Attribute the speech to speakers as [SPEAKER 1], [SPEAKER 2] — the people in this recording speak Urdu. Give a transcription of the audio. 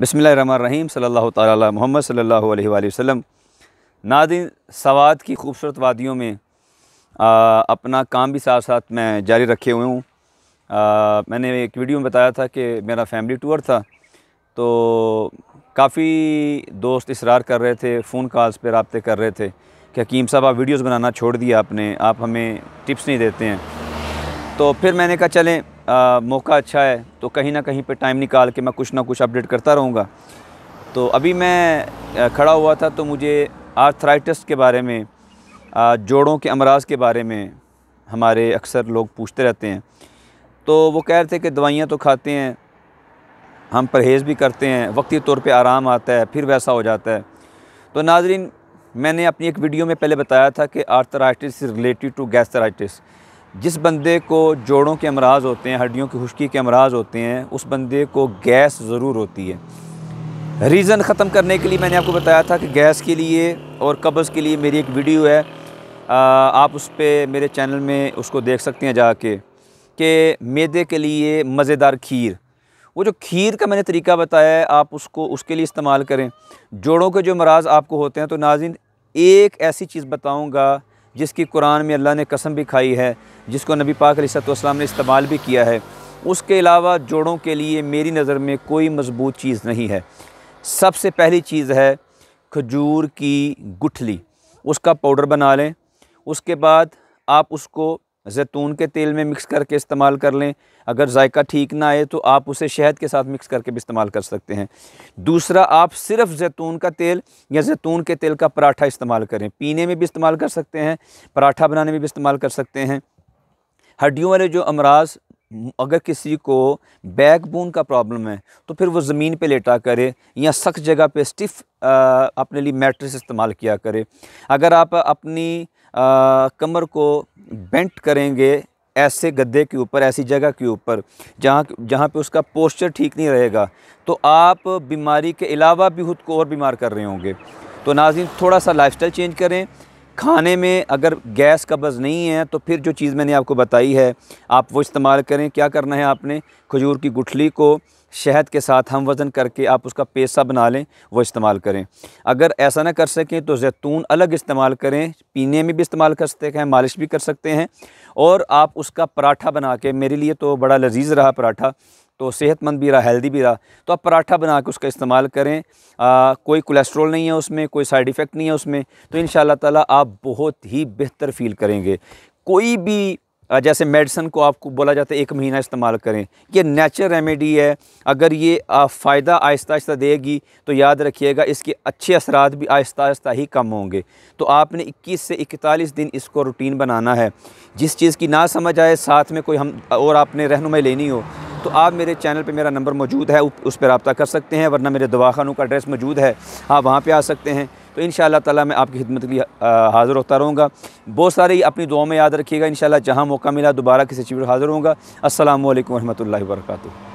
[SPEAKER 1] بسم اللہ الرحمن الرحیم صلی اللہ تعالیٰ محمد صلی اللہ علیہ وآلہ وسلم ناظرین سوات کی خوبصورت وادیوں میں اپنا کام بھی ساتھ ساتھ میں جاری رکھے ہوئے ہوں میں نے ایک ویڈیو میں بتایا تھا کہ میرا فیملی ٹور تھا تو کافی دوست اصرار کر رہے تھے فون کالز پہ رابطے کر رہے تھے کہ حکیم صاحب آپ ویڈیوز بنانا چھوڑ دیا آپ نے آپ ہمیں ٹپس نہیں دیتے ہیں تو پھر میں نے کہا چلیں موقع اچھا ہے تو کہیں نہ کہیں پہ ٹائم نکال کے میں کچھ نہ کچھ اپڈیٹ کرتا رہوں گا تو ابھی میں کھڑا ہوا تھا تو مجھے آرتھرائٹس کے بارے میں جوڑوں کے امراض کے بارے میں ہمارے اکثر لوگ پوچھتے رہتے ہیں تو وہ کہہ رہے تھے کہ دوائیاں تو کھاتے ہیں ہم پرہیز بھی کرتے ہیں وقتی طور پہ آرام آتا ہے پھر ویسا ہو جاتا ہے تو ناظرین میں نے اپنی ایک ویڈیو میں پہلے بتایا تھا کہ آرتھرائٹس از ٹو گیسترائٹس جس بندے کو جوڑوں کے امراض ہوتے ہیں ہڈیوں کی خشکی کے امراض ہوتے ہیں اس بندے کو گیس ضرور ہوتی ہے ریزن ختم کرنے کے لیے میں نے آپ کو بتایا تھا کہ گیس کے لیے اور قبض کے لیے میری ایک ویڈیو ہے آپ اس پہ میرے چینل میں اس کو دیکھ سکتے ہیں جا کے کہ میدے کے لیے مزیدار کھیر وہ جو کھیر کا میں نے طریقہ بتایا ہے آپ اس کو اس کے لیے استعمال کریں جوڑوں کے جو امراض آپ کو ہوتے ہیں تو ناظرین ایک ایسی چیز بتاؤں گا جس کی قرآن میں اللہ نے قسم بھی کھائی ہے جس کو نبی پاک علیہ نے استعمال بھی کیا ہے اس کے علاوہ جوڑوں کے لیے میری نظر میں کوئی مضبوط چیز نہیں ہے سب سے پہلی چیز ہے کھجور کی گٹھلی اس کا پاؤڈر بنا لیں اس کے بعد آپ اس کو زیتون کے تیل میں مکس کر کے استعمال کر لیں اگر ذائقہ ٹھیک نہ آئے تو آپ اسے شہد کے ساتھ مکس کر کے بھی استعمال کر سکتے ہیں دوسرا آپ صرف زیتون کا تیل یا زیتون کے تیل کا پراٹھا استعمال کریں پینے میں بھی استعمال کر سکتے ہیں پراٹھا بنانے میں بھی استعمال کر سکتے ہیں ہڈیوں والے جو امراض اگر کسی کو بیک بون کا پرابلم ہے تو پھر وہ زمین پہ لیٹا کرے یا سخت جگہ پہ سٹف اپنے لیے میٹرس استعمال کیا کرے اگر آپ اپنی کمر کو بینٹ کریں گے ایسے گدے کے اوپر ایسی جگہ کے اوپر جہاں جہاں پہ اس کا پوسچر ٹھیک نہیں رہے گا تو آپ بیماری کے علاوہ بھی خود کو اور بیمار کر رہے ہوں گے تو ناظرین تھوڑا سا لائف سٹائل چینج کریں کھانے میں اگر گیس قبض نہیں ہے تو پھر جو چیز میں نے آپ کو بتائی ہے آپ وہ استعمال کریں کیا کرنا ہے آپ نے کھجور کی گٹھلی کو شہد کے ساتھ ہم وزن کر کے آپ اس کا پیسہ بنا لیں وہ استعمال کریں اگر ایسا نہ کر سکیں تو زیتون الگ استعمال کریں پینے میں بھی استعمال کر سکتے ہیں مالش بھی کر سکتے ہیں اور آپ اس کا پراٹھا بنا کے میرے لیے تو بڑا لذیذ رہا پراٹھا تو صحت مند بھی رہا ہیلدی بھی رہا تو آپ پراٹھا بنا کے اس کا استعمال کریں کوئی کولیسٹرول نہیں ہے اس میں کوئی سائیڈ ایفیکٹ نہیں ہے اس میں تو ان شاء اللہ تعالیٰ آپ بہت ہی بہتر فیل کریں گے کوئی بھی جیسے میڈیسن کو آپ کو بولا جاتا ہے ایک مہینہ استعمال کریں یہ نیچر ریمیڈی ہے اگر یہ فائدہ آہستہ آہستہ دے گی تو یاد رکھیے گا اس کے اچھے اثرات بھی آہستہ آہستہ ہی کم ہوں گے تو آپ نے اکیس سے اکتالیس دن اس کو روٹین بنانا ہے جس چیز کی نہ سمجھ آئے ساتھ میں کوئی ہم اور آپ نے رہنمائی لینی ہو تو آپ میرے چینل پہ میرا نمبر موجود ہے اس پہ رابطہ کر سکتے ہیں ورنہ میرے دواخانوں کا ایڈریس موجود ہے آپ وہاں پہ آ سکتے ہیں تو انشاءاللہ تعالی تعالیٰ میں آپ کی خدمت حاضر ہوتا رہوں گا بہت ساری اپنی دعاؤں میں یاد رکھیے گا انشاءاللہ جہاں موقع ملا دوبارہ کسی چیز پر حاضر ہوں گا السلام علیکم ورحمۃ اللہ وبرکاتہ